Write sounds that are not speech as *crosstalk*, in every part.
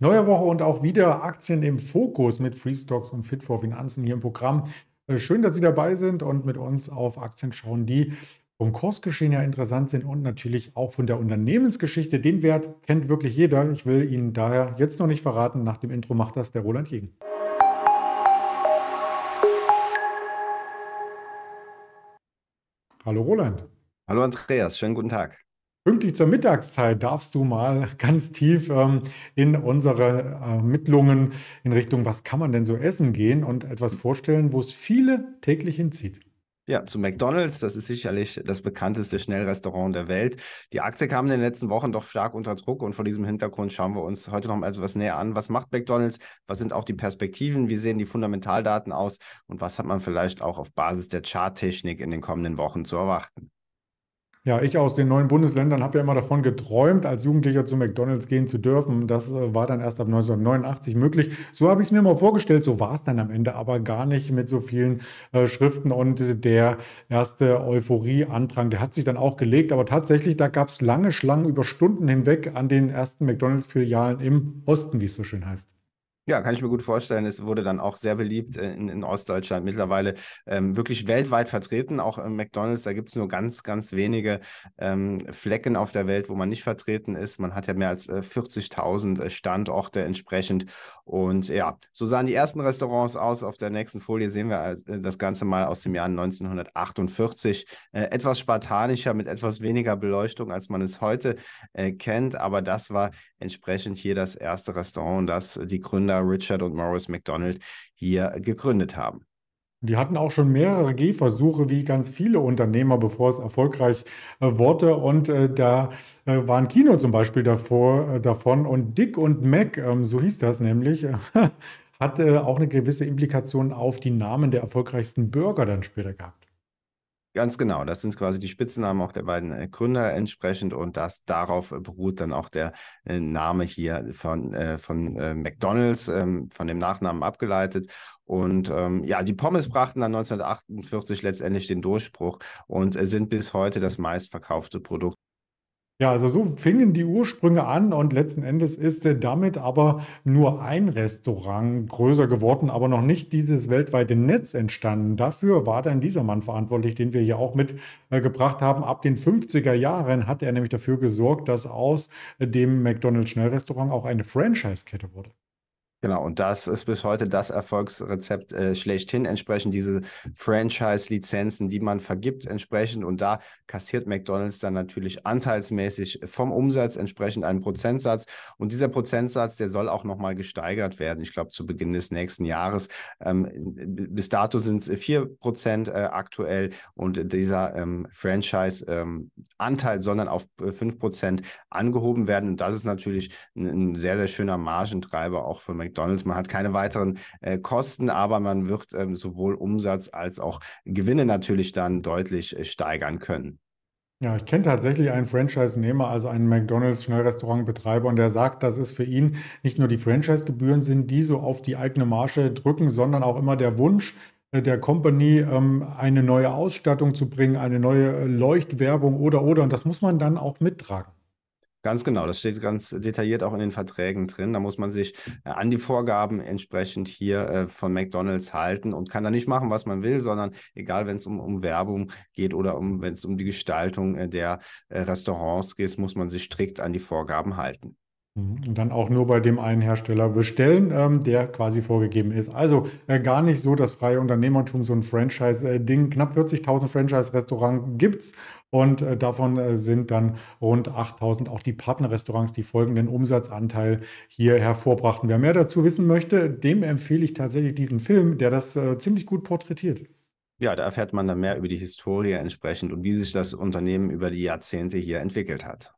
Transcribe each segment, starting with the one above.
Neue Woche und auch wieder Aktien im Fokus mit Freestocks und Fit for Finanzen hier im Programm. Äh, schön, dass Sie dabei sind und mit uns auf Aktien schauen, die vom Kursgeschehen ja interessant sind und natürlich auch von der Unternehmensgeschichte. Den Wert kennt wirklich jeder. Ich will Ihnen daher jetzt noch nicht verraten. Nach dem Intro macht das der Roland Jegen. Hallo Roland. Hallo Andreas, schönen guten Tag. Pünktlich zur Mittagszeit darfst du mal ganz tief ähm, in unsere Ermittlungen in Richtung, was kann man denn so essen gehen und etwas vorstellen, wo es viele täglich hinzieht. Ja, zu McDonald's, das ist sicherlich das bekannteste Schnellrestaurant der Welt. Die Aktie kam in den letzten Wochen doch stark unter Druck und vor diesem Hintergrund schauen wir uns heute noch mal etwas näher an. Was macht McDonald's? Was sind auch die Perspektiven? Wie sehen die Fundamentaldaten aus? Und was hat man vielleicht auch auf Basis der Charttechnik in den kommenden Wochen zu erwarten? Ja, ich aus den neuen Bundesländern habe ja immer davon geträumt, als Jugendlicher zu McDonalds gehen zu dürfen. Das äh, war dann erst ab 1989 möglich. So habe ich es mir mal vorgestellt. So war es dann am Ende aber gar nicht mit so vielen äh, Schriften. Und der erste Euphorie-Andrang, der hat sich dann auch gelegt. Aber tatsächlich, da gab es lange Schlangen über Stunden hinweg an den ersten McDonalds-Filialen im Osten, wie es so schön heißt. Ja, kann ich mir gut vorstellen. Es wurde dann auch sehr beliebt äh, in, in Ostdeutschland, mittlerweile ähm, wirklich weltweit vertreten. Auch im McDonald's, da gibt es nur ganz, ganz wenige ähm, Flecken auf der Welt, wo man nicht vertreten ist. Man hat ja mehr als äh, 40.000 äh, Standorte entsprechend. Und ja, so sahen die ersten Restaurants aus. Auf der nächsten Folie sehen wir äh, das Ganze mal aus dem Jahr 1948. Äh, etwas spartanischer, mit etwas weniger Beleuchtung, als man es heute äh, kennt. Aber das war entsprechend hier das erste Restaurant, das die Gründer Taylor, Richard und Morris McDonald hier gegründet haben. Die hatten auch schon mehrere Gehversuche, wie ganz viele Unternehmer, bevor es erfolgreich äh, wurde. Und äh, da äh, waren Kino zum Beispiel davor, äh, davon. Und Dick und Mac, ähm, so hieß das nämlich, äh, *laughs* hat auch eine gewisse Implikation auf die Namen der erfolgreichsten Bürger dann später gehabt. Ganz genau, das sind quasi die Spitzennamen auch der beiden äh, Gründer entsprechend und das darauf äh, beruht dann auch der äh, Name hier von, von McDonald's, ähm, von dem Nachnamen abgeleitet. Und ähm, ja, die Pommes brachten dann 1948 letztendlich den Durchbruch und sind bis heute das meistverkaufte Produkt ja, also so fingen die Ursprünge an und letzten Endes ist damit aber nur ein Restaurant größer geworden, aber noch nicht dieses weltweite Netz entstanden. Dafür war dann dieser Mann verantwortlich, den wir hier auch mitgebracht äh, haben. Ab den 50er Jahren hat er nämlich dafür gesorgt, dass aus dem McDonald's Schnellrestaurant auch eine Franchise-Kette wurde. Genau, und das ist bis heute das Erfolgsrezept äh, schlechthin, entsprechend diese Franchise-Lizenzen, die man vergibt, entsprechend. Und da kassiert McDonald's dann natürlich anteilsmäßig vom Umsatz entsprechend einen Prozentsatz. Und dieser Prozentsatz, der soll auch nochmal gesteigert werden, ich glaube, zu Beginn des nächsten Jahres. Ähm, bis dato sind es 4 Prozent äh, aktuell und dieser ähm, Franchise-Anteil ähm, soll dann auf 5 äh, Prozent angehoben werden. Und das ist natürlich ein, ein sehr, sehr schöner Margentreiber auch für McDonald's. McDonalds. Man hat keine weiteren äh, Kosten, aber man wird ähm, sowohl Umsatz als auch Gewinne natürlich dann deutlich äh, steigern können. Ja, ich kenne tatsächlich einen Franchise-Nehmer, also einen McDonalds-Schnellrestaurantbetreiber, und der sagt, dass es für ihn nicht nur die Franchise-Gebühren sind, die so auf die eigene Marge drücken, sondern auch immer der Wunsch, äh, der Company ähm, eine neue Ausstattung zu bringen, eine neue äh, Leuchtwerbung oder oder. Und das muss man dann auch mittragen. Ganz genau, das steht ganz detailliert auch in den Verträgen drin. Da muss man sich äh, an die Vorgaben entsprechend hier äh, von McDonald's halten und kann da nicht machen, was man will, sondern egal, wenn es um, um Werbung geht oder um, wenn es um die Gestaltung äh, der äh, Restaurants geht, muss man sich strikt an die Vorgaben halten. Mhm. Und dann auch nur bei dem einen Hersteller bestellen, ähm, der quasi vorgegeben ist. Also äh, gar nicht so das freie Unternehmertum, so ein Franchise-Ding. Äh, Knapp 40.000 Franchise-Restaurants gibt es und äh, davon äh, sind dann rund 8.000 auch die Partnerrestaurants, die folgenden Umsatzanteil hier hervorbrachten. Wer mehr dazu wissen möchte, dem empfehle ich tatsächlich diesen Film, der das äh, ziemlich gut porträtiert. Ja, da erfährt man dann mehr über die Historie entsprechend und wie sich das Unternehmen über die Jahrzehnte hier entwickelt hat.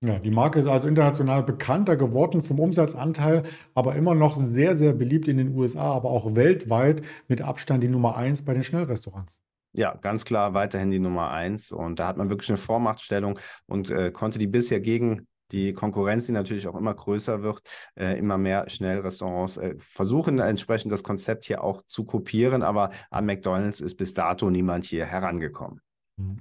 Ja, die Marke ist also international bekannter geworden vom Umsatzanteil, aber immer noch sehr, sehr beliebt in den USA, aber auch weltweit mit Abstand die Nummer eins bei den Schnellrestaurants. Ja, ganz klar weiterhin die Nummer eins. Und da hat man wirklich eine Vormachtstellung und äh, konnte die bisher gegen die Konkurrenz, die natürlich auch immer größer wird, äh, immer mehr Schnellrestaurants äh, versuchen entsprechend das Konzept hier auch zu kopieren. Aber an McDonald's ist bis dato niemand hier herangekommen.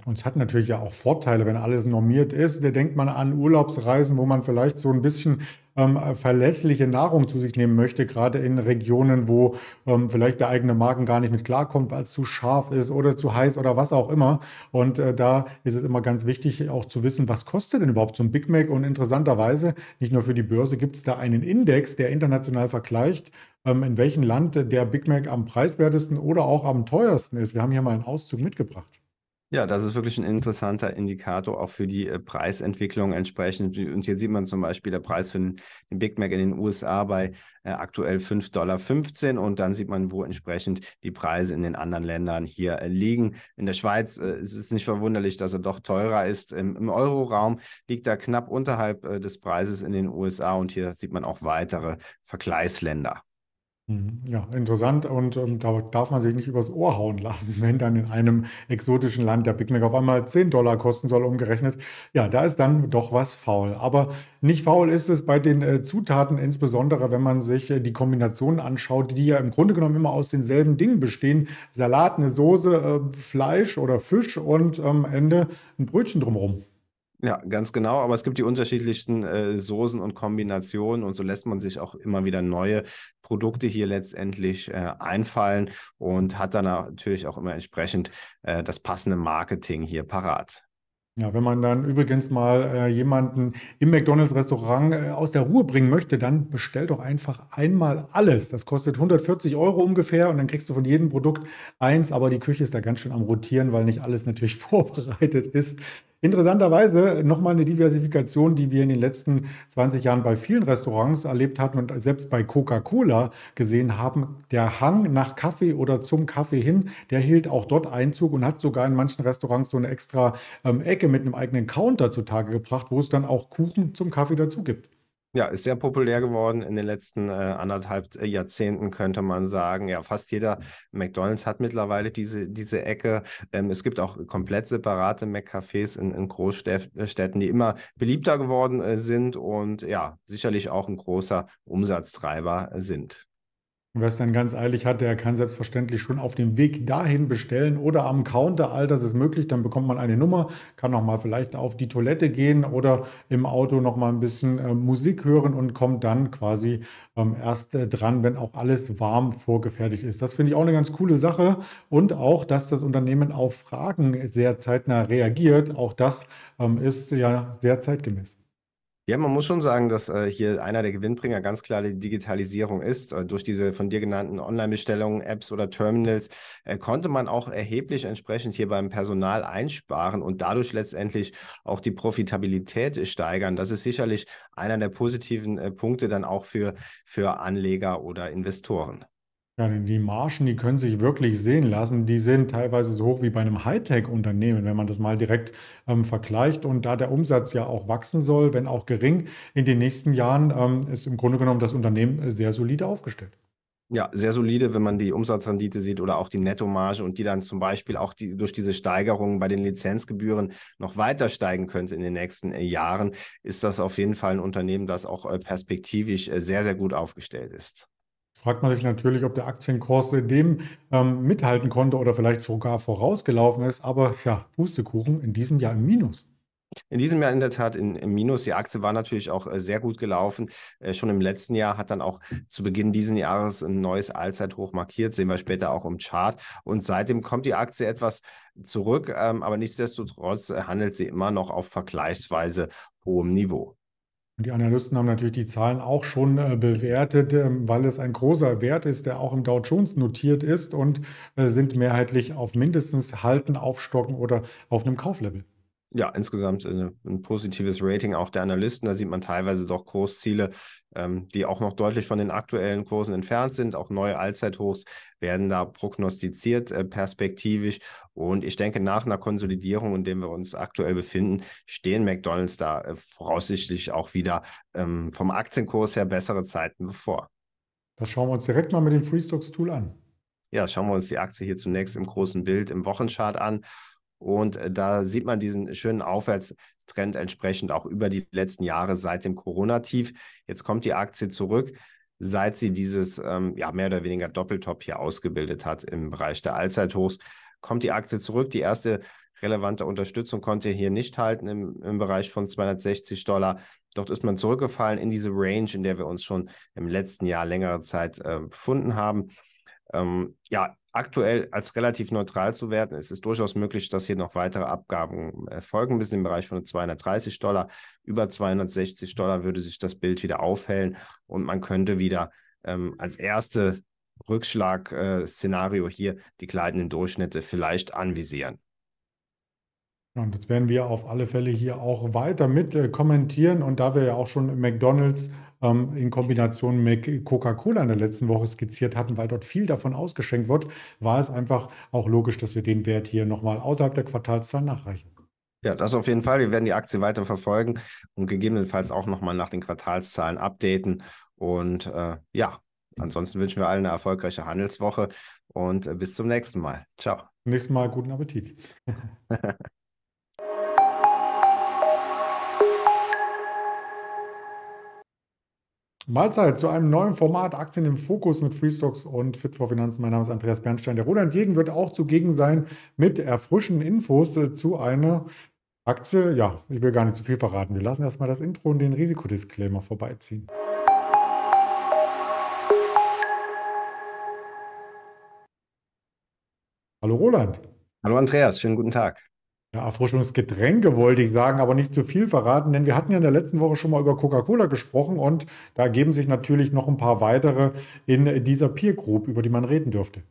Und es hat natürlich ja auch Vorteile, wenn alles normiert ist. Da denkt man an Urlaubsreisen, wo man vielleicht so ein bisschen ähm, verlässliche Nahrung zu sich nehmen möchte, gerade in Regionen, wo ähm, vielleicht der eigene Magen gar nicht mit klarkommt, weil es zu scharf ist oder zu heiß oder was auch immer. Und äh, da ist es immer ganz wichtig, auch zu wissen, was kostet denn überhaupt so ein Big Mac? Und interessanterweise, nicht nur für die Börse, gibt es da einen Index, der international vergleicht, ähm, in welchem Land der Big Mac am preiswertesten oder auch am teuersten ist. Wir haben hier mal einen Auszug mitgebracht. Ja, das ist wirklich ein interessanter Indikator auch für die äh, Preisentwicklung entsprechend. Und hier sieht man zum Beispiel der Preis für den, Big Mac in den USA bei äh, aktuell 5,15 Dollar. Und dann sieht man, wo entsprechend die Preise in den anderen Ländern hier äh, liegen. In der Schweiz äh, ist es nicht verwunderlich, dass er doch teurer ist. Im, im Euroraum liegt er knapp unterhalb des Preises in den USA. Und hier sieht man auch weitere Vergleichsländer. Mhm. Ja, interessant und ähm, da darf man sich nicht übers Ohr hauen lassen, *laughs* wenn dann in einem exotischen Land der Big Mac auf einmal 10 Dollar kosten soll, umgerechnet. Ja, da ist dann doch was faul. Aber nicht faul ist es bei den äh, Zutaten, insbesondere wenn man sich äh, die Kombinationen anschaut, die ja im Grunde genommen immer aus denselben Dingen bestehen. Salat, eine Soße, äh, Fleisch oder Fisch und am Ende ein Brötchen drumherum. Ja, ganz genau. Aber es gibt die unterschiedlichsten äh, Soßen und Kombinationen und so lässt man sich auch immer wieder neue Produkte hier letztendlich äh, einfallen und hat dann natürlich auch immer entsprechend äh, das passende Marketing hier parat. Ja, wenn man dann übrigens mal äh, jemanden im McDonalds-Restaurant äh, aus der Ruhe bringen möchte, dann bestell doch einfach einmal alles. Das kostet 140 Euro ungefähr und dann kriegst du von jedem Produkt eins, aber die Küche ist da ganz schön am Rotieren, weil nicht alles natürlich *laughs* vorbereitet ist. Interessanterweise nochmal eine Diversifikation, die wir in den letzten 20 Jahren bei vielen Restaurants erlebt hatten und selbst bei Coca-Cola gesehen haben. Der Hang nach Kaffee oder zum Kaffee hin, der hielt auch dort Einzug und hat sogar in manchen Restaurants so eine extra ähm, Ecke mit einem eigenen Counter zutage gebracht, wo es dann auch Kuchen zum Kaffee dazu gibt. Ja, ist sehr populär geworden in den letzten äh, anderthalb äh, Jahrzehnten, könnte man sagen. Ja, fast jeder McDonalds hat mittlerweile diese, diese Ecke. Ähm, es gibt auch komplett separate McCafés in, in Großstädten, äh, die immer beliebter geworden äh, sind und ja, sicherlich auch ein großer Umsatztreiber sind. Und wer es dann ganz eilig hat, der kann selbstverständlich schon auf dem Weg dahin bestellen oder am Counter, all das ist möglich. Dann bekommt man eine Nummer, kann nochmal vielleicht auf die Toilette gehen oder im Auto nochmal ein bisschen äh, Musik hören und kommt dann quasi ähm, erst äh, dran, wenn auch alles warm vorgefertigt ist. Das finde ich auch eine ganz coole Sache und auch, dass das Unternehmen auf Fragen sehr zeitnah reagiert. Auch das ähm, ist ja sehr zeitgemäß. Ja, man muss schon sagen, dass äh, hier einer der Gewinnbringer ganz klar die Digitalisierung ist. Äh, durch diese von dir genannten Online-Bestellungen, Apps oder Terminals äh, konnte man auch erheblich entsprechend hier beim Personal einsparen und dadurch letztendlich auch die Profitabilität steigern. Das ist sicherlich einer der positiven äh, Punkte dann auch für, für Anleger oder Investoren. Ja, die Margen, die können sich wirklich sehen lassen. Die sind teilweise so hoch wie bei einem Hightech-Unternehmen, wenn man das mal direkt ähm, vergleicht. Und da der Umsatz ja auch wachsen soll, wenn auch gering, in den nächsten Jahren ähm, ist im Grunde genommen das Unternehmen äh, sehr solide aufgestellt. Ja, sehr solide, wenn man die Umsatzrendite sieht oder auch die Nettomarge und die dann zum Beispiel auch die, durch diese Steigerungen bei den Lizenzgebühren noch weiter steigen könnte in den nächsten äh, Jahren, ist das auf jeden Fall ein Unternehmen, das auch äh, perspektivisch sehr, sehr gut aufgestellt ist fragt man sich natürlich, ob der Aktienkurs dem ähm, mithalten konnte oder vielleicht sogar vorausgelaufen ist. Aber ja, Pustekuchen in diesem Jahr im Minus. In diesem Jahr in der Tat im Minus. Die Aktie war natürlich auch äh, sehr gut gelaufen. Äh, schon im letzten Jahr hat dann auch zu Beginn dieses Jahres ein neues Allzeithoch markiert. Sehen wir später auch im Chart. Und seitdem kommt die Aktie etwas zurück. Ähm, aber nichtsdestotrotz äh, handelt sie immer noch auf vergleichsweise hohem Niveau. Und die Analysten haben natürlich die Zahlen auch schon äh, bewertet, ähm, weil es ein großer Wert ist, der auch im Dow Jones notiert ist und äh, sind mehrheitlich auf mindestens Halten, Aufstocken oder auf einem Kauflevel ja, insgesamt eine, ein positives Rating auch der Analysten. Da sieht man teilweise doch Kursziele, ähm, die auch noch deutlich von den aktuellen Kursen entfernt sind. Auch neue Allzeithochs werden da prognostiziert, äh, perspektivisch. Und ich denke, nach einer Konsolidierung, in der wir uns aktuell befinden, stehen McDonalds da äh, voraussichtlich auch wieder ähm, vom Aktienkurs her bessere Zeiten bevor. Das schauen wir uns direkt mal mit dem Freestocks Tool an. Ja, schauen wir uns die Aktie hier zunächst im großen Bild im Wochenchart an. Und äh, da sieht man diesen schönen Aufwärtstrend entsprechend auch über die letzten Jahre seit dem Corona-Tief. Jetzt kommt die Aktie zurück, seit sie dieses ähm, ja, mehr oder weniger Doppeltop hier ausgebildet hat im Bereich der Allzeithochs. Kommt die Aktie zurück. Die erste relevante Unterstützung konnte hier nicht halten im, im Bereich von 260 Dollar. Dort ist man zurückgefallen in diese Range, in der wir uns schon im letzten Jahr längere Zeit äh, befunden haben. Ähm, ja, aktuell als relativ neutral zu werten. Es ist durchaus möglich, dass hier noch weitere Abgaben erfolgen äh, müssen im Bereich von 230 Dollar. Über 260 Dollar würde sich das Bild wieder aufhellen und man könnte wieder ähm, als erste Rückschlag-Szenario äh, hier die gleitenden Durchschnitte vielleicht anvisieren. Und das werden wir auf alle Fälle hier auch weiter mit äh, kommentieren. Und da wir ja auch schon McDonalds ähm, in Kombination mit Coca-Cola in der letzten Woche skizziert hatten, weil dort viel davon ausgeschenkt wird, war es einfach auch logisch, dass wir den Wert hier nochmal außerhalb der Quartalszahlen nachreichen. Ja, das auf jeden Fall. Wir werden die Aktie weiter verfolgen und gegebenenfalls auch nochmal nach den Quartalszahlen updaten. Und äh, ja, ansonsten wünschen wir allen eine erfolgreiche Handelswoche und äh, bis zum nächsten Mal. Ciao. Nächsten Mal guten Appetit. *laughs* Mahlzeit zu einem neuen Format Aktien im Fokus mit Freestocks und Fit for Finanzen. Mein Name ist Andreas Bernstein. Der Roland Jegen wird auch zugegen sein mit erfrischenden Infos äh, zu einer Aktie. Ja, ich will gar nicht zu viel verraten. Wir lassen erstmal das Intro und den Risikodisclaimer vorbeiziehen. Hallo Roland. Hallo Andreas, schönen guten Tag ja, Erfrischungsgetränke wollte ich sagen, aber nicht zu viel verraten, denn wir hatten ja in der letzten Woche schon mal über Coca-Cola gesprochen und da ergeben sich natürlich noch ein paar weitere in dieser Peer Group, über die man reden dürfte.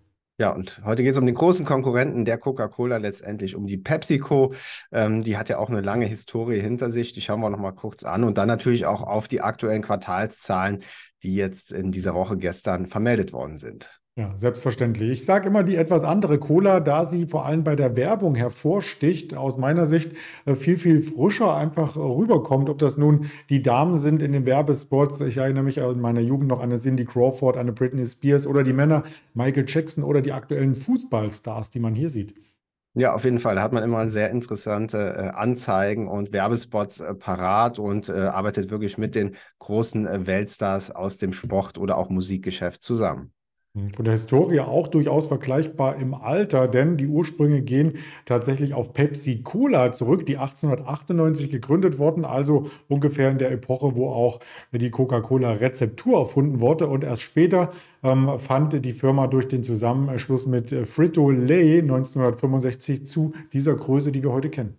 Ja, und heute geht es um den großen Konkurrenten der Coca-Cola, letztendlich um die PepsiCo. Ähm, die hat ja auch eine lange Historie hinter sich. Die schauen wir nochmal kurz an und dann natürlich auch auf die aktuellen Quartalszahlen, die jetzt in dieser Woche gestern vermeldet worden sind. Ja, selbstverständlich. Ich sage immer die etwas andere Cola, da sie vor allem bei der Werbung hervorsticht, aus meiner Sicht äh, viel, viel frischer einfach äh, rüberkommt. Ob das nun die Damen sind in den Werbespots, ich erinnere mich in meiner Jugend noch an eine Cindy Crawford, eine Britney Spears oder die Männer Michael Jackson oder die aktuellen Fußballstars, die man hier sieht. Ja, auf jeden Fall. Da hat man immer sehr interessante äh, Anzeigen und Werbespots äh, parat und äh, arbeitet wirklich mit den großen äh, Weltstars aus dem Sport- oder auch Musikgeschäft zusammen. Hm, von der Historie auch durchaus vergleichbar im Alter, denn die Ursprünge gehen tatsächlich auf Pepsi Cola zurück, die 1898 gegründet wurden, also ungefähr in der Epoche, wo auch die Coca-Cola-Rezeptur erfunden wurde. Und erst später ähm, fand die Firma durch den Zusammenschluss mit Frito-Lay 1965 zu dieser Größe, die wir heute kennen.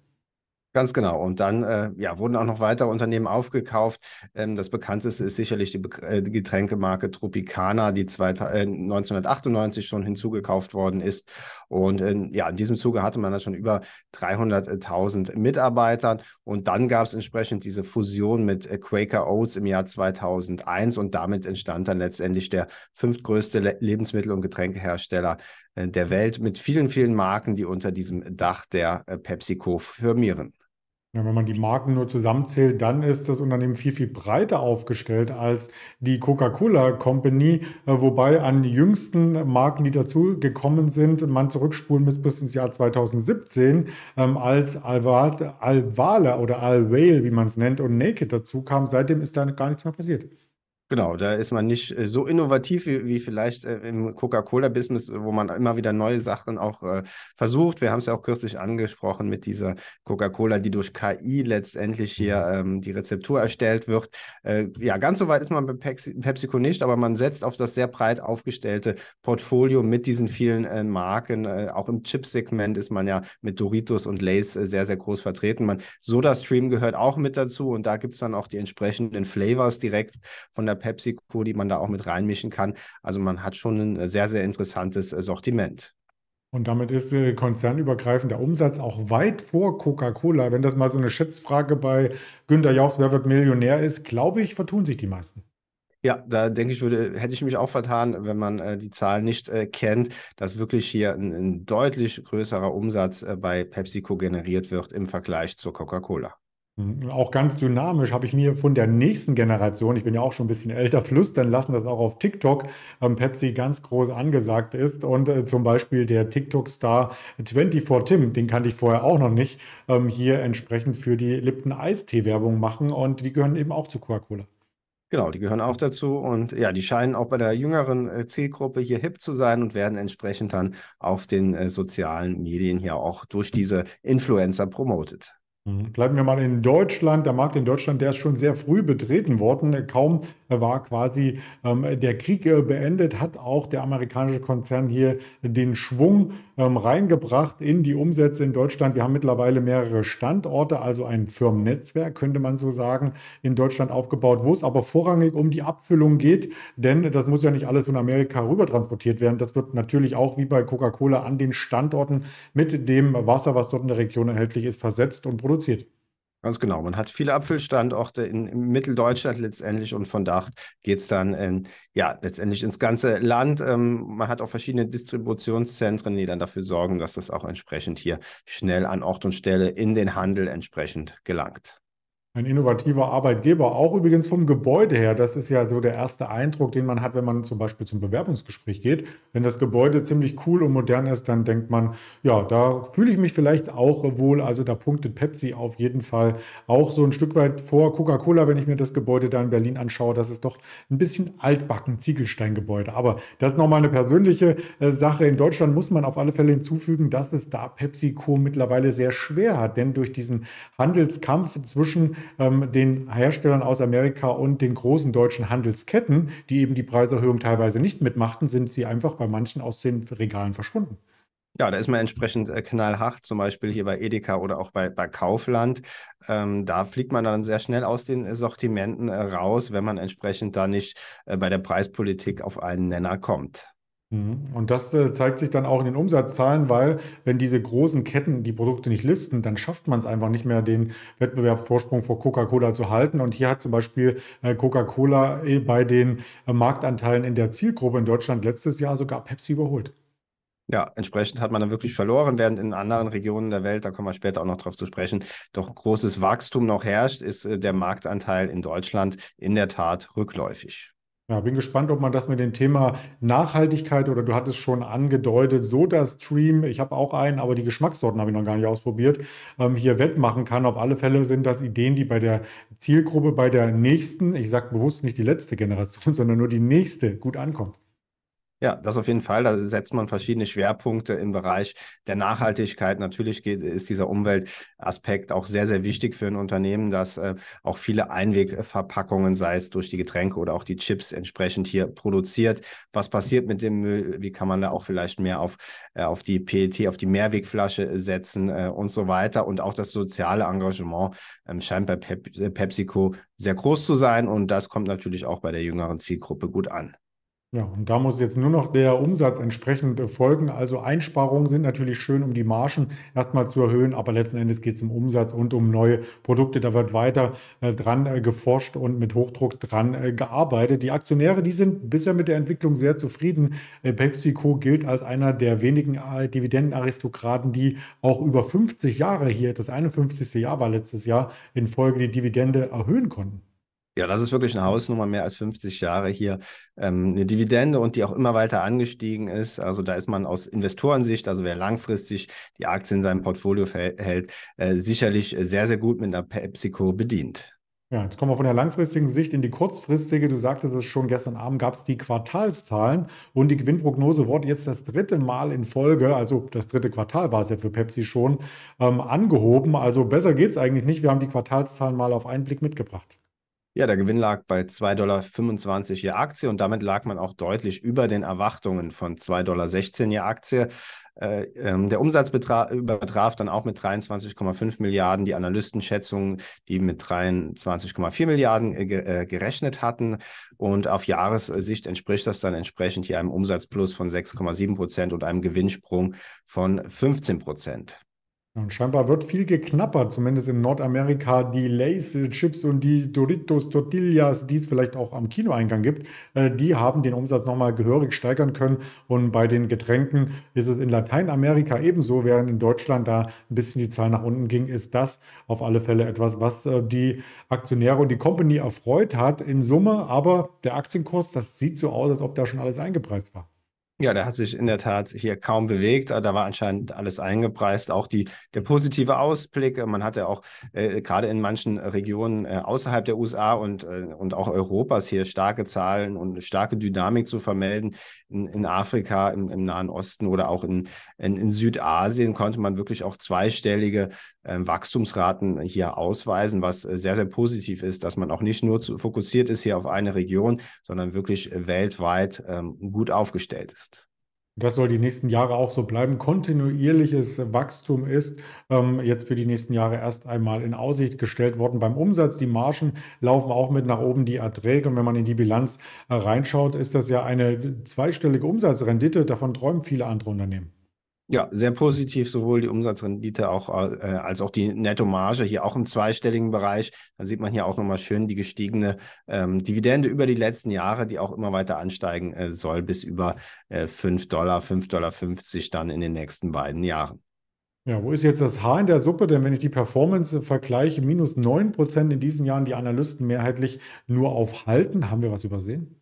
Ganz genau. Und dann äh, ja, wurden auch noch weitere Unternehmen aufgekauft. Ähm, das bekannteste ist sicherlich die, Be äh, die Getränkemarke Tropicana, die zwei, äh, 1998 schon hinzugekauft worden ist. Und ähm, ja, in diesem Zuge hatte man dann schon über 300.000 Mitarbeitern. Und dann gab es entsprechend diese Fusion mit äh, Quaker Oats im Jahr 2001. Und damit entstand dann letztendlich der fünftgrößte Le Lebensmittel- und Getränkehersteller äh, der Welt mit vielen, vielen Marken, die unter diesem Dach der äh, PepsiCo firmieren. Ja, wenn man die Marken nur zusammenzählt, dann ist das Unternehmen viel, viel breiter aufgestellt als die Coca-Cola Company, äh, wobei an jüngsten Marken, die dazu gekommen sind, man zurückspulen muss bis ins Jahr 2017, ähm, als Alvale oder Alvale, wie man es nennt, und Naked dazu kam. Seitdem ist da gar nichts mehr passiert. Genau, da ist man nicht äh, so innovativ wie, wie vielleicht äh, im Coca-Cola-Business, wo man immer wieder neue Sachen auch äh, versucht. Wir haben es ja auch kürzlich angesprochen mit dieser Coca-Cola, die durch KI letztendlich hier mhm. ähm, die Rezeptur erstellt wird. Äh, ja, ganz so weit ist man bei Pepsi PepsiCo nicht, aber man setzt auf das sehr breit aufgestellte Portfolio mit diesen vielen äh, Marken. Äh, auch im Chipsegment ist man ja mit Doritos und Lays sehr, sehr groß vertreten. Man, Stream gehört auch mit dazu und da gibt es dann auch die entsprechenden Flavors direkt von der oder PepsiCo, die man da auch mit reinmischen kann. Also man hat schon ein äh, sehr, sehr interessantes äh, Sortiment. Und damit ist äh, konzernübergreifender Umsatz auch weit vor Coca-Cola. Wenn das mal so eine Schätzfrage bei Günter Jauchs, wer wird Millionär ist, glaube ich, vertun sich die meisten. Ja, da denke ich, würde, hätte ich mich auch vertan, wenn man äh, die Zahlen nicht äh, kennt, dass wirklich hier ein, ein deutlich größerer Umsatz äh, bei PepsiCo generiert wird im Vergleich zur Coca-Cola. Hm, auch ganz dynamisch habe ich mir von der nächsten Generation, ich bin ja auch schon ein bisschen älter, flüstern lassen, dass auch auf TikTok ähm, Pepsi ganz groß angesagt ist. Und äh, zum Beispiel der TikTok-Star 24 Tim, den kannte ich vorher auch noch nicht, ähm, hier entsprechend für die Lipton Eistee-Werbung machen. Und die gehören eben auch zu Coca-Cola. Genau, die gehören auch dazu und ja, die scheinen auch bei der jüngeren äh, Zielgruppe hier hip zu sein und werden entsprechend dann auf den äh, sozialen Medien hier auch durch diese Influencer promotet. Mhm. Bleiben wir mal in Deutschland. Der Markt in Deutschland, der ist schon sehr früh betreten worden. Kaum war quasi ähm, der Krieg äh, beendet, hat auch der amerikanische Konzern hier den Schwung ähm, reingebracht in die Umsätze in Deutschland. Wir haben mittlerweile mehrere Standorte, also ein Firmennetzwerk, könnte man so sagen, in Deutschland aufgebaut, wo es aber vorrangig um die Abfüllung geht. Denn das muss ja nicht alles von Amerika rüber transportiert werden. Das wird natürlich auch wie bei Coca-Cola an den Standorten mit dem Wasser, was dort in der Region erhältlich ist, versetzt und produziert produziert. Ganz genau. Man hat viele Apfelstandorte in, Mitteldeutschland letztendlich und von da geht es dann in, ähm, ja, letztendlich ins ganze Land. Ähm, man hat auch verschiedene Distributionszentren, die dann dafür sorgen, dass das auch entsprechend hier schnell an Ort und Stelle in den Handel entsprechend gelangt. Ein innovativer Arbeitgeber, auch übrigens vom Gebäude her. Das ist ja so der erste Eindruck, den man hat, wenn man zum Beispiel zum Bewerbungsgespräch geht. Wenn das Gebäude ziemlich cool und modern ist, dann denkt man, ja, da fühle ich mich vielleicht auch wohl. Also da punktet Pepsi auf jeden Fall auch so ein Stück weit vor Coca-Cola, wenn ich mir das Gebäude da in Berlin anschaue. Das ist doch ein bisschen altbacken, Ziegelsteingebäude. Aber das ist nochmal eine persönliche äh, Sache. In Deutschland muss man auf alle Fälle hinzufügen, dass es da PepsiCo mittlerweile sehr schwer hat. Denn durch diesen Handelskampf zwischen ähm, den Herstellern aus Amerika und den großen deutschen Handelsketten, die eben die Preiserhöhung teilweise nicht mitmachten, sind sie einfach bei manchen aus den Regalen verschwunden. Ja, da ist man entsprechend äh, knallhart, zum Beispiel hier bei Edeka oder auch bei, bei Kaufland. Ähm, da fliegt man dann sehr schnell aus den Sortimenten äh, raus, wenn man entsprechend da nicht äh, bei der Preispolitik auf einen Nenner kommt. Mhm. Und das äh, zeigt sich dann auch in den Umsatzzahlen, weil wenn diese großen Ketten die Produkte nicht listen, dann schafft man es einfach nicht mehr, den Wettbewerbsvorsprung vor Coca-Cola zu halten. Und hier hat zum Beispiel äh, Coca-Cola äh, bei den Marktanteilen in der Zielgruppe in Deutschland letztes Jahr sogar Pepsi überholt. Ja, entsprechend hat man dann wirklich verloren, während in anderen Regionen der Welt, da kommen wir später auch noch drauf zu sprechen, doch großes Wachstum noch herrscht, ist der Marktanteil in Deutschland in der Tat rückläufig. Ja, bin gespannt, ob man das mit dem Thema Nachhaltigkeit oder du hattest schon angedeutet, Soda-Stream, ich habe auch einen, aber die Geschmackssorten habe ich noch gar nicht ausprobiert, ähm, hier wettmachen kann. Auf alle Fälle sind das Ideen, die bei der Zielgruppe, bei der nächsten, ich sage bewusst nicht die letzte Generation, *laughs* sondern nur die nächste gut ankommt. Ja, das auf jeden Fall. Da setzt man verschiedene Schwerpunkte im Bereich der Nachhaltigkeit. Natürlich geht, ist dieser Umweltaspekt auch sehr, sehr wichtig für ein Unternehmen, dass äh, auch viele Einwegverpackungen, sei es durch die Getränke oder auch die Chips, entsprechend hier produziert. Was passiert mit dem Müll? Wie kann man da auch vielleicht mehr auf, äh, auf die PET, auf die Mehrwegflasche äh, setzen äh, und so weiter? Und auch das soziale Engagement ähm, scheint bei Pep äh, PepsiCo sehr groß zu sein. Und das kommt natürlich auch bei der jüngeren Zielgruppe gut an. Ja, und da muss jetzt nur noch der Umsatz entsprechend äh, folgen. Also Einsparungen sind natürlich schön, um die Margen erstmal zu erhöhen, aber letzten Endes geht es um Umsatz und um neue Produkte. Da wird weiter äh, dran äh, geforscht und mit Hochdruck dran gearbeitet. Die Aktionäre, die sind bisher mit der Entwicklung sehr zufrieden. PepsiCo gilt als einer der wenigen Dividendenaristokraten, die auch über 50 Jahre hier, das 51. Jahr war letztes Jahr, in Folge die Dividende erhöhen konnten. Ja, das ist wirklich eine Hausnummer, mehr als 50 Jahre hier ähm, eine Dividende und die auch immer weiter angestiegen ist. Also da ist man aus Investorensicht, also wer langfristig die Aktien in seinem Portfolio hält, äh, sicherlich sehr, sehr gut mit einer PepsiCo bedient. Ja, jetzt kommen wir von der langfristigen Sicht in die kurzfristige. Du sagtest es schon, gestern Abend gab es die Quartalszahlen und die Gewinnprognose wurde jetzt das dritte Mal in Folge, also das dritte Quartal war es ja für Pepsi schon, ähm, angehoben. Also besser geht es eigentlich nicht. Wir haben die Quartalszahlen mal auf einen Blick mitgebracht. Ja, der Gewinn lag bei 2,25 Dollar je Aktie und damit lag man auch deutlich über den Erwartungen von 2,16 Dollar je Aktie. Äh, ähm, der Umsatz übertraf dann auch mit 23,5 Milliarden die Analystenschätzungen, die mit 23,4 Milliarden äh, ge äh, gerechnet hatten. Und auf Jahressicht entspricht das dann entsprechend hier einem Umsatzplus von 6,7 Prozent und einem Gewinnsprung von 15 Prozent. Und scheinbar wird viel geknappert, zumindest in Nordamerika. Die Lays äh, Chips und die Doritos Tortillas, die es vielleicht auch am Kinoeingang gibt, äh, die haben den Umsatz nochmal gehörig steigern können. Und bei den Getränken ist es in Lateinamerika ebenso, während in Deutschland da ein bisschen die Zahl nach unten ging, ist das auf alle Fälle etwas, was äh, die Aktionäre und die Company erfreut hat in Summe. Aber der Aktienkurs, das sieht so aus, als ob da schon alles eingepreist war. Ja, der hat sich in der Tat hier kaum bewegt. Da war anscheinend alles eingepreist. Auch die, der positive Ausblick. Man hatte auch äh, gerade in manchen Regionen äh, außerhalb der USA und, äh, und auch Europas hier starke Zahlen und eine starke Dynamik zu vermelden. In, in Afrika, im, im, Nahen Osten oder auch in, in, in, Südasien konnte man wirklich auch zweistellige äh, Wachstumsraten hier ausweisen, was äh, sehr, sehr positiv ist, dass man auch nicht nur zu, fokussiert ist hier auf eine Region, sondern wirklich äh, weltweit ähm, gut aufgestellt ist das soll die nächsten Jahre auch so bleiben, kontinuierliches Wachstum ist ähm, jetzt für die nächsten Jahre erst einmal in Aussicht gestellt worden beim Umsatz. Die Margen laufen auch mit nach oben, die Erträge. Und wenn man in die Bilanz äh, reinschaut, ist das ja eine zweistellige Umsatzrendite. Davon träumen viele andere Unternehmen. Ja, sehr positiv, sowohl die Umsatzrendite auch, äh, als auch die Nettomarge, hier auch im zweistelligen Bereich. Da sieht man hier auch nochmal schön die gestiegene ähm, Dividende über die letzten Jahre, die auch immer weiter ansteigen äh, soll, bis über äh, 5 Dollar, 5,50 Dollar dann in den nächsten beiden Jahren. Ja, wo ist jetzt das Haar in der Suppe? Denn wenn ich die Performance vergleiche, minus 9 Prozent in diesen Jahren, die Analysten mehrheitlich nur auf Halten, haben wir was übersehen?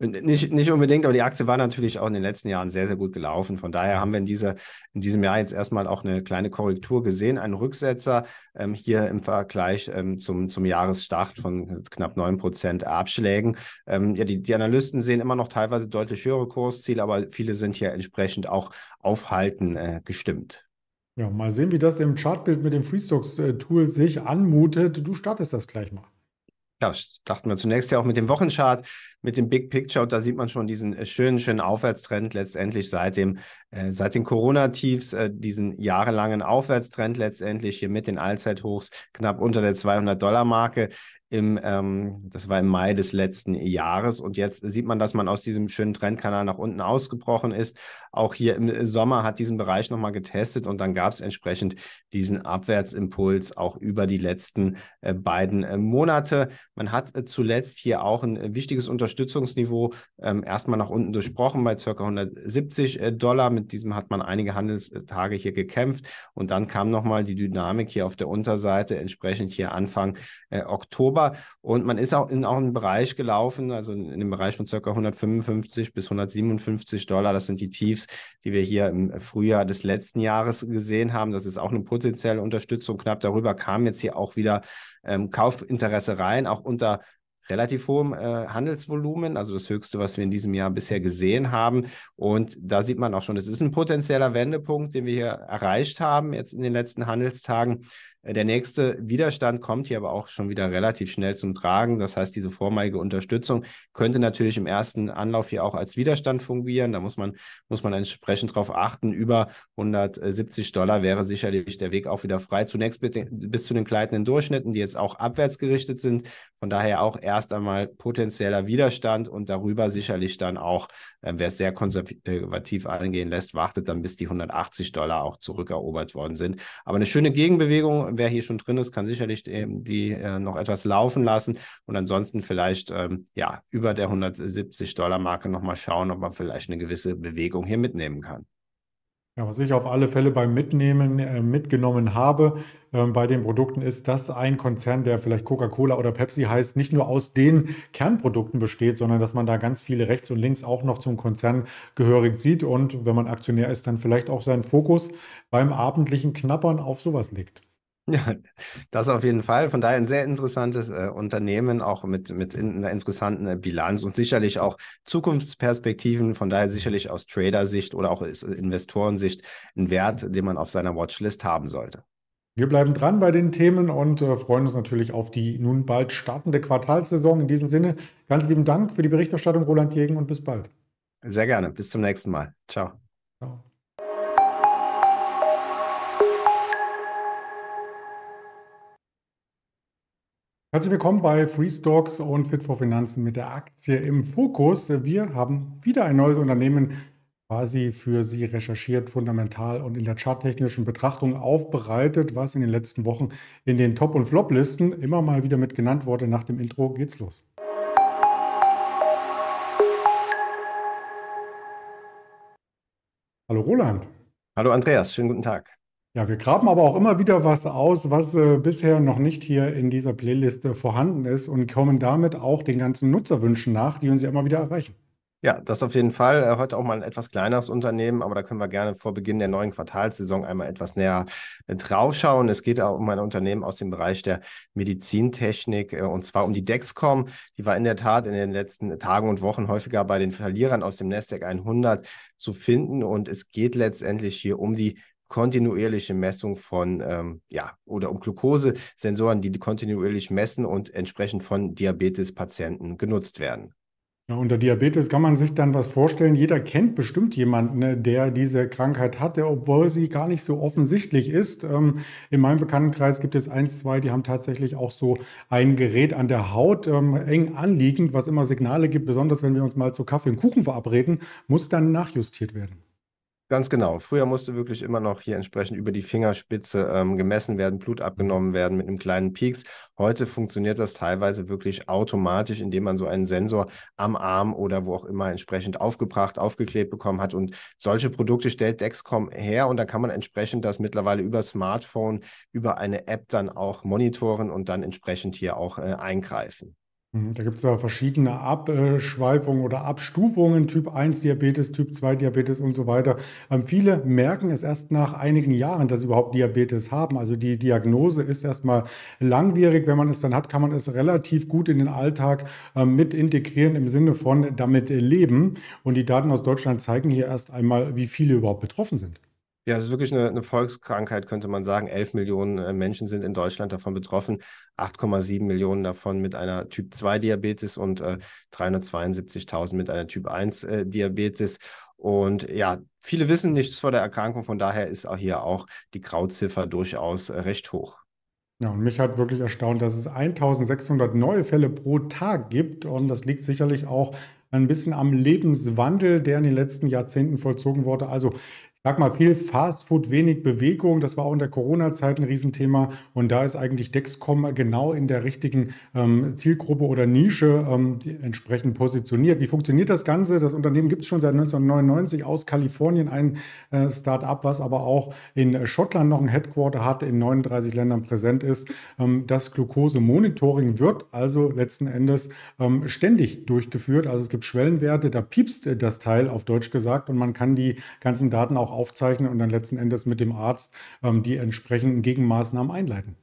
Nicht, nicht unbedingt, aber die Aktie war natürlich auch in den letzten Jahren sehr, sehr gut gelaufen. Von daher haben wir in, dieser, in diesem Jahr jetzt erstmal auch eine kleine Korrektur gesehen, einen Rücksetzer ähm, hier im Vergleich ähm, zum, zum Jahresstart von knapp 9% Abschlägen. Ähm, ja, die, die Analysten sehen immer noch teilweise deutlich höhere Kursziele, aber viele sind hier entsprechend auch aufhalten äh, gestimmt. Ja, mal sehen, wie das im Chartbild mit dem Freestocks-Tool äh, sich anmutet. Du startest das gleich mal ja, dachten wir zunächst ja auch mit dem Wochenchart, mit dem Big Picture. Und da sieht man schon diesen äh, schönen, schönen Aufwärtstrend letztendlich seit, dem, äh, seit den Corona-Tiefs, äh, diesen jahrelangen Aufwärtstrend letztendlich hier mit den Allzeithochs knapp unter der 200-Dollar-Marke im, ähm, das war im Mai des letzten Jahres. Und jetzt sieht man, dass man aus diesem schönen Trendkanal nach unten ausgebrochen ist. Auch hier im äh, Sommer hat diesen Bereich nochmal getestet und dann gab es entsprechend diesen Abwärtsimpuls auch über die letzten äh, beiden äh, Monate. Man hat äh, zuletzt hier auch ein äh, wichtiges Unterstützungsniveau ähm, erstmal nach unten durchbrochen bei ca. 170 äh, Dollar. Mit diesem hat man einige Handelstage hier gekämpft. Und dann kam nochmal die Dynamik hier auf der Unterseite entsprechend hier Anfang Oktober super. Und man ist auch in auch einen Bereich gelaufen, also in, dem Bereich von ca. 155 bis 157 Dollar. Das sind die Tiefs, die wir hier im Frühjahr des letzten Jahres gesehen haben. Das ist auch eine potenzielle Unterstützung. Knapp darüber kam jetzt hier auch wieder ähm, Kaufinteresse rein, auch unter relativ hohem äh, Handelsvolumen, also das höchste, was wir in diesem Jahr bisher gesehen haben. Und da sieht man auch schon, es ist ein potenzieller Wendepunkt, den wir hier erreicht haben, jetzt in den letzten Handelstagen. Äh, der nächste Widerstand kommt hier aber auch schon wieder relativ schnell zum Tragen. Das heißt, diese vormalige Unterstützung könnte natürlich im ersten Anlauf hier auch als Widerstand fungieren. Da muss man, muss man entsprechend darauf achten. Über 170 Dollar wäre sicherlich der Weg auch wieder frei. Zunächst bis zu den gleitenden Durchschnitten, die jetzt auch abwärts gerichtet sind. Von daher auch erst einmal potenzieller Widerstand und darüber sicherlich dann auch, äh, wer es sehr konservativ angehen lässt, wartet dann, bis die 180 Dollar auch zurückerobert worden sind. Aber eine schöne Gegenbewegung wer hier schon drin ist, kann sicherlich die äh, noch etwas laufen lassen und ansonsten vielleicht ähm, ja über der 170 Dollar Marke nochmal schauen, ob man vielleicht eine gewisse Bewegung hier mitnehmen kann. Ja, was ich auf alle Fälle beim Mitnehmen äh, mitgenommen habe äh, bei den Produkten ist, dass ein Konzern, der vielleicht Coca-Cola oder Pepsi heißt, nicht nur aus den Kernprodukten besteht, sondern dass man da ganz viele rechts und links auch noch zum Konzern gehörig sieht und wenn man Aktionär ist, dann vielleicht auch seinen Fokus beim abendlichen Knappern auf sowas legt. Ja, das auf jeden Fall. Von daher ein sehr interessantes äh, Unternehmen, auch mit, mit einer interessanten äh, Bilanz und sicherlich auch Zukunftsperspektiven. Von daher sicherlich aus Trader-Sicht oder auch aus Investorensicht ein Wert, den man auf seiner Watchlist haben sollte. Wir bleiben dran bei den Themen und äh, freuen uns natürlich auf die nun bald startende Quartalssaison. In diesem Sinne, ganz lieben Dank für die Berichterstattung, Roland Jägen, und bis bald. Sehr gerne. Bis zum nächsten Mal. Ciao. Herzlich willkommen bei Free Stocks und Fit for Finanzen mit der Aktie im Fokus. Wir haben wieder ein neues Unternehmen quasi für Sie recherchiert, fundamental und in der charttechnischen Betrachtung aufbereitet, was in den letzten Wochen in den Top- und Flop-Listen immer mal wieder mit genannt wurde. Nach dem Intro geht's los. Hallo Roland. Hallo Andreas, schönen guten Tag. Ja, wir graben aber auch immer wieder was aus, was äh, bisher noch nicht hier in dieser Playliste vorhanden ist und kommen damit auch den ganzen Nutzerwünschen nach, die uns ja immer wieder erreichen. Ja, das auf jeden Fall. Äh, heute auch mal ein etwas kleineres Unternehmen, aber da können wir gerne vor Beginn der neuen Quartalssaison einmal etwas näher äh, draufschauen. Es geht auch um ein Unternehmen aus dem Bereich der Medizintechnik äh, und zwar um die Dexcom. Die war in der Tat in den letzten Tagen und Wochen häufiger bei den Verlierern aus dem Nasdaq 100 zu finden und es geht letztendlich hier um die kontinuierliche Messung von, ähm, ja, oder um Glukosesensoren, die kontinuierlich messen und entsprechend von Diabetespatienten genutzt werden. Ja, unter Diabetes kann man sich dann was vorstellen. Jeder kennt bestimmt jemanden, ne, der diese Krankheit hatte, obwohl sie gar nicht so offensichtlich ist. Ähm, in meinem Bekanntenkreis gibt es eins, zwei, die haben tatsächlich auch so ein Gerät an der Haut ähm, eng anliegend, was immer Signale gibt, besonders wenn wir uns mal zu Kaffee und Kuchen verabreden, muss dann nachjustiert werden. Ganz genau. Früher musste wirklich immer noch hier entsprechend über die Fingerspitze ähm, gemessen werden, Blut abgenommen werden mit einem kleinen Pieks. Heute funktioniert das teilweise wirklich automatisch, indem man so einen Sensor am Arm oder wo auch immer entsprechend aufgebracht, aufgeklebt bekommen hat. Und solche Produkte stellt Dexcom her und da kann man entsprechend das mittlerweile über Smartphone, über eine App dann auch monitoren und dann entsprechend hier auch äh, eingreifen. Mhm. Da gibt es ja verschiedene Abschweifungen oder Abstufungen, Typ 1 Diabetes, Typ 2 Diabetes und so weiter. Ähm, viele merken es erst nach einigen Jahren, dass sie überhaupt Diabetes haben. Also die Diagnose ist erstmal langwierig. Wenn man es dann hat, kann man es relativ gut in den Alltag ähm, mit integrieren im Sinne von damit leben. Und die Daten aus Deutschland zeigen hier erst einmal, wie viele überhaupt betroffen sind. Ja, es ist wirklich eine, eine, Volkskrankheit, könnte man sagen. 11 Millionen äh, Menschen sind in Deutschland davon betroffen, 8,7 Millionen davon mit einer Typ-2-Diabetes und äh, 372.000 mit einer Typ-1-Diabetes. Äh, und ja, viele wissen nichts vor der Erkrankung, von daher ist auch hier auch die Grauziffer durchaus äh, recht hoch. Ja, und mich hat wirklich erstaunt, dass es 1600 neue Fälle pro Tag gibt. Und das liegt sicherlich auch ein bisschen am Lebenswandel, der in den letzten Jahrzehnten vollzogen wurde. Also sag mal, viel Fastfood, wenig Bewegung. Das war auch in der Corona-Zeit ein Riesenthema. Und da ist eigentlich Dexcom genau in der richtigen ähm, Zielgruppe oder Nische ähm, entsprechend positioniert. Wie funktioniert das Ganze? Das Unternehmen gibt es schon seit 1999 aus Kalifornien, ein äh, Start-up, was aber auch in Schottland noch ein Headquarter hat, in 39 Ländern präsent ist. Ähm, das Glucose-Monitoring wird also letzten Endes ähm, ständig durchgeführt. Also es gibt Schwellenwerte, da piepst äh, das Teil auf Deutsch gesagt und man kann die ganzen Daten auch aufzeichnen und dann letzten Endes mit dem Arzt ähm, die entsprechenden Gegenmaßnahmen einleiten.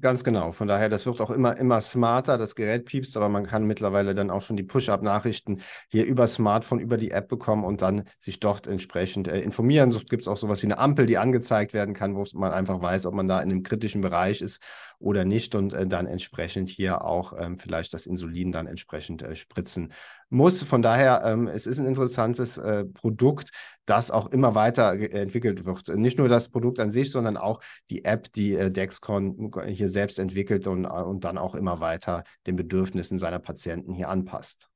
Ganz genau. Von daher, das wird auch immer, immer smarter. Das Gerät piepst, aber man kann mittlerweile dann auch schon die Push-Up-Nachrichten hier über Smartphone, über die App bekommen und dann sich dort entsprechend äh, informieren. So gibt es auch sowas wie eine Ampel, die angezeigt werden kann, wo man einfach weiß, ob man da in einem kritischen Bereich ist oder nicht und äh, dann entsprechend hier auch ähm, vielleicht das Insulin dann entsprechend äh, spritzen muss. Von daher, ähm, es ist ein interessantes äh, Produkt, das auch immer weiter entwickelt wird. Nicht nur das Produkt an sich, sondern auch die App, die äh, Dexcon hier hier selbst entwickelt und, äh, und dann auch immer weiter den Bedürfnissen seiner Patienten hier anpasst.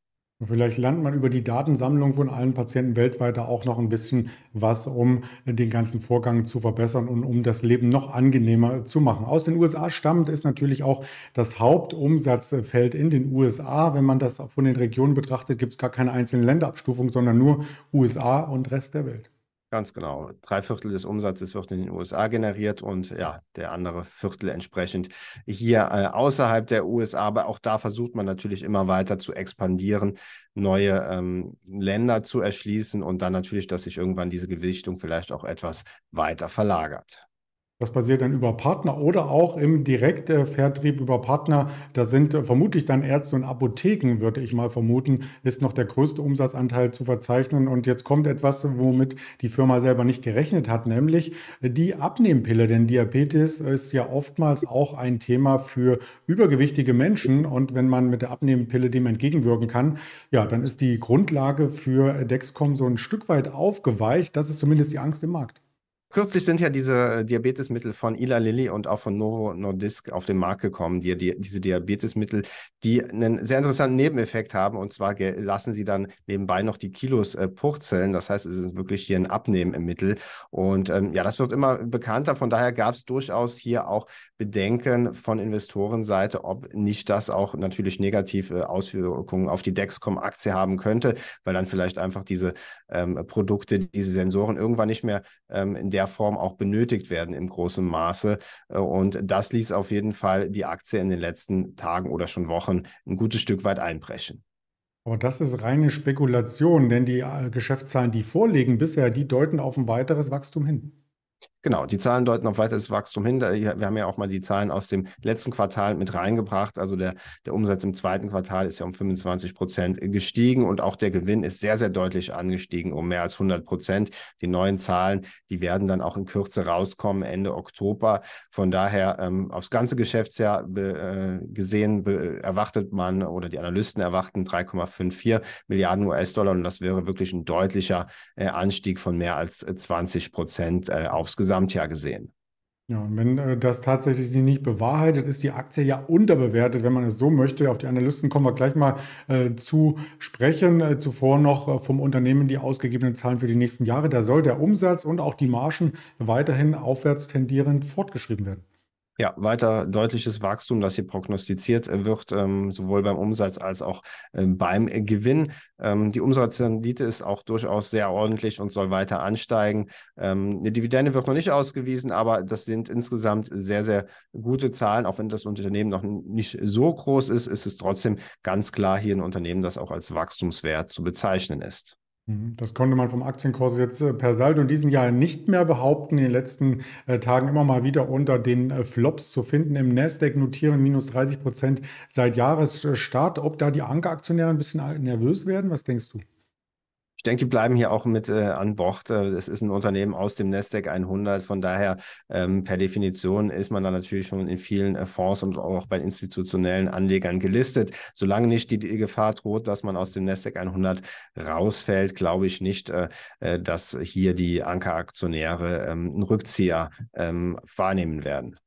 vielleicht lernt man über die Datensammlung von allen Patienten weltweit auch noch ein bisschen was, um den ganzen Vorgang zu verbessern und um das Leben noch angenehmer zu machen. Aus den USA stammend ist natürlich auch das Hauptumsatzfeld in den USA. Wenn man das von den Regionen betrachtet, gibt es gar keine einzelnen Länderabstufung, sondern nur USA und Rest der Welt. Ganz genau. Drei Viertel des Umsatzes wird in den USA generiert und ja, der andere Viertel entsprechend hier äh, außerhalb der USA. Aber auch da versucht man natürlich immer weiter zu expandieren, neue ähm, Länder zu erschließen und dann natürlich, dass sich irgendwann diese Gewichtung vielleicht auch etwas weiter verlagert. Das passiert dann über Partner oder auch im Direktvertrieb über Partner. Da sind äh, vermutlich dann Ärzte und Apotheken, würde ich mal vermuten, ist noch der größte Umsatzanteil zu verzeichnen. Und jetzt kommt etwas, womit die Firma selber nicht gerechnet hat, nämlich die Abnehmpille. Denn Diabetes ist ja oftmals auch ein Thema für übergewichtige Menschen. Und wenn man mit der Abnehmpille dem entgegenwirken kann, ja, dann ist die Grundlage für Dexcom so ein Stück weit aufgeweicht. Das ist zumindest die Angst im Markt. Kürzlich sind ja diese äh, Diabetesmittel von Ila Lilly und auch von Novo Nordisk auf den Markt gekommen, die, die, diese Diabetesmittel, die einen sehr interessanten Nebeneffekt haben. Und zwar lassen sie dann nebenbei noch die Kilos äh, purzeln. Das heißt, es ist wirklich hier ein Abnehmmittel. Und ähm, ja, das wird immer bekannter. Von daher gab es durchaus hier auch Bedenken von Investorenseite, ob nicht das auch natürlich negative äh, Auswirkungen auf die Dexcom-Aktie haben könnte, weil dann vielleicht einfach diese ähm, Produkte, diese Sensoren irgendwann nicht mehr ähm, in der der Form auch benötigt werden im großen Maße. Äh, und das ließ auf jeden Fall die Aktie in den letzten Tagen oder schon Wochen ein gutes Stück weit einbrechen. Aber das ist reine Spekulation, denn die äh, Geschäftszahlen, die vorliegen bisher, die deuten auf ein weiteres Wachstum hin. Genau, die Zahlen deuten auf weiteres Wachstum hin. Wir haben ja auch mal die Zahlen aus dem letzten Quartal mit reingebracht. Also der, der Umsatz im zweiten Quartal ist ja um 25 Prozent gestiegen und auch der Gewinn ist sehr, sehr deutlich angestiegen um mehr als 100 Prozent. Die neuen Zahlen, die werden dann auch in Kürze rauskommen, Ende Oktober. Von daher ähm, aufs ganze Geschäftsjahr be, äh, gesehen be, erwartet man oder die Analysten erwarten 3,54 Milliarden US-Dollar und das wäre wirklich ein deutlicher äh, Anstieg von mehr als 20 äh, Prozent äh, aufs Gesamt. Gesamtjahr gesehen. Ja, und wenn äh, das tatsächlich nicht bewahrheitet ist, die Aktie ja unterbewertet, wenn man es so möchte. Auf die Analysten kommen wir gleich mal äh, zu sprechen. Äh, zuvor noch äh, vom Unternehmen die ausgegebenen Zahlen für die nächsten Jahre. Da soll der Umsatz und auch die Margen weiterhin aufwärts tendierend fortgeschrieben werden. Ja, weiter deutliches Wachstum, das hier prognostiziert äh, wird, ähm, sowohl beim Umsatz als auch ähm, beim äh, Gewinn. Ähm, die Umsatzrendite ist auch durchaus sehr ordentlich und soll weiter ansteigen. eine ähm, Dividende wird noch nicht ausgewiesen, aber das sind insgesamt sehr, sehr gute Zahlen. Auch wenn das Unternehmen noch nicht so groß ist, ist es trotzdem ganz klar hier ein Unternehmen, das auch als wachstumswert zu bezeichnen ist. Mhm. Das konnte man vom Aktienkurs jetzt äh, per Saldo in diesem Jahr nicht mehr behaupten. In den letzten äh, Tagen immer mal wieder unter den äh, Flops zu finden. Im Nasdaq notieren minus 30 Prozent seit Jahresstart. Ob da die Ankeraktionäre ein bisschen nervös werden? Was denkst du? denke, wir bleiben hier auch mit äh, an Bord. Es äh, ist ein Unternehmen aus dem Nasdaq 100. Von daher, ähm, per Definition ist man da natürlich schon in vielen äh, Fonds und auch bei institutionellen Anlegern gelistet. Solange nicht die, die Gefahr droht, dass man aus dem Nasdaq 100 rausfällt, glaube ich nicht, äh, äh, dass hier die Ankeraktionäre ähm, einen Rückzieher ähm, wahrnehmen werden.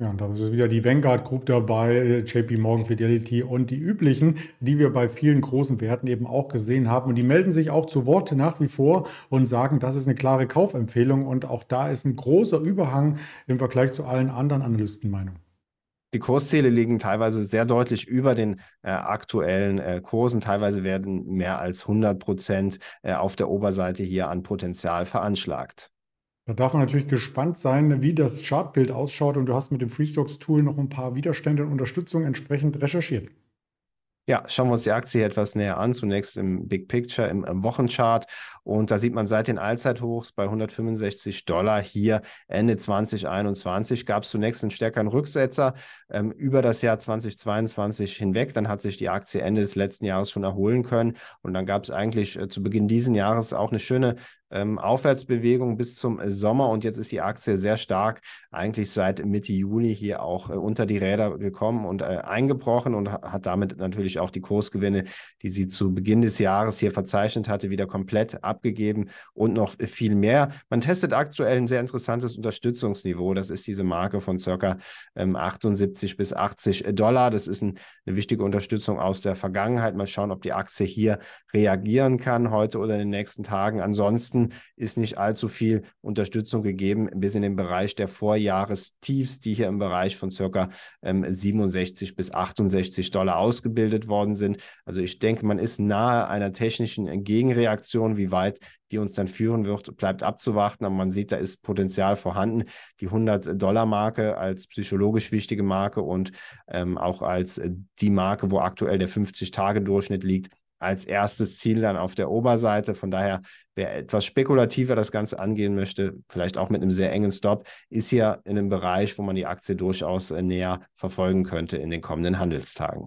Ja, und da ist wieder die Vanguard Group dabei, JP Morgan Fidelity und die üblichen, die wir bei vielen großen Werten eben auch gesehen haben. Und die melden sich auch zu Wort nach wie vor und sagen, das ist eine klare Kaufempfehlung. Und auch da ist ein großer Überhang im Vergleich zu allen anderen Analystenmeinungen. Die Kursziele liegen teilweise sehr deutlich über den äh, aktuellen äh, Kursen. Teilweise werden mehr als 100 Prozent äh, auf der Oberseite hier an Potenzial veranschlagt. Da darf man natürlich gespannt sein, wie das Chartbild ausschaut. Und du hast mit dem FreeStocks-Tool noch ein paar Widerstände und Unterstützung entsprechend recherchiert. Ja, schauen wir uns die Aktie etwas näher an. Zunächst im Big Picture, im, im Wochenchart. Und da sieht man seit den Allzeithochs bei 165 Dollar hier Ende 2021 gab es zunächst einen stärkeren Rücksetzer ähm, über das Jahr 2022 hinweg. Dann hat sich die Aktie Ende des letzten Jahres schon erholen können. Und dann gab es eigentlich äh, zu Beginn dieses Jahres auch eine schöne ähm, Aufwärtsbewegung bis zum Sommer und jetzt ist die Aktie sehr stark eigentlich seit Mitte Juni hier auch äh, unter die Räder gekommen und äh, eingebrochen und ha hat damit natürlich auch die Kursgewinne, die sie zu Beginn des Jahres hier verzeichnet hatte, wieder komplett abgegeben und noch viel mehr. Man testet aktuell ein sehr interessantes Unterstützungsniveau. Das ist diese Marke von circa ähm, 78 bis 80 Dollar. Das ist ein, eine wichtige Unterstützung aus der Vergangenheit. Mal schauen, ob die Aktie hier reagieren kann heute oder in den nächsten Tagen. Ansonsten Ansonsten ist nicht allzu viel Unterstützung gegeben, bis in den Bereich der Vorjahrestiefs, die hier im Bereich von ca. 67 ähm, bis 68 Dollar ausgebildet worden sind. Also ich denke, man ist nahe einer technischen Gegenreaktion. Wie weit die uns dann führen wird, bleibt abzuwarten. Aber man sieht, da ist Potenzial vorhanden. Die 100-Dollar-Marke als psychologisch wichtige Marke und ähm, auch als äh, die Marke, wo aktuell der 50-Tage-Durchschnitt liegt, als erstes Ziel dann auf der Oberseite. Von daher, wer etwas spekulativer das Ganze angehen möchte, vielleicht auch mit einem sehr engen Stop, ist hier in einem Bereich, wo man die Aktie durchaus äh, näher verfolgen könnte in den kommenden Handelstagen.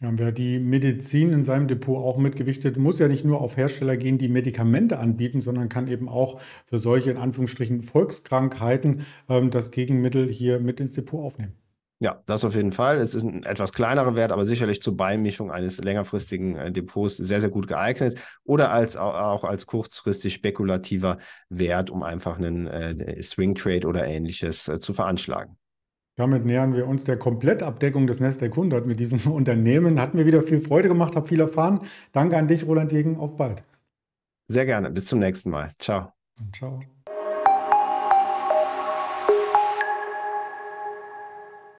Ja, wer die Medizin in seinem Depot auch mitgewichtet, muss ja nicht nur auf Hersteller gehen, die Medikamente anbieten, sondern kann eben auch für solche in Anführungsstrichen Volkskrankheiten ähm, das Gegenmittel hier mit ins Depot aufnehmen. Ja, das auf jeden Fall. Es ist ein etwas kleinerer Wert, aber sicherlich zur Beimischung eines längerfristigen äh, Depots sehr, sehr gut geeignet oder als, auch als kurzfristig spekulativer Wert, um einfach einen äh, Swing Trade oder ähnliches äh, zu veranschlagen. Damit nähern wir uns der Komplettabdeckung des Nasdaq 100 mit diesem *laughs* Unternehmen. Hat mir wieder viel Freude gemacht, habe viel erfahren. Danke an dich, Roland Jegen. Auf bald. Sehr gerne. Bis zum nächsten Mal. Ciao. Ciao.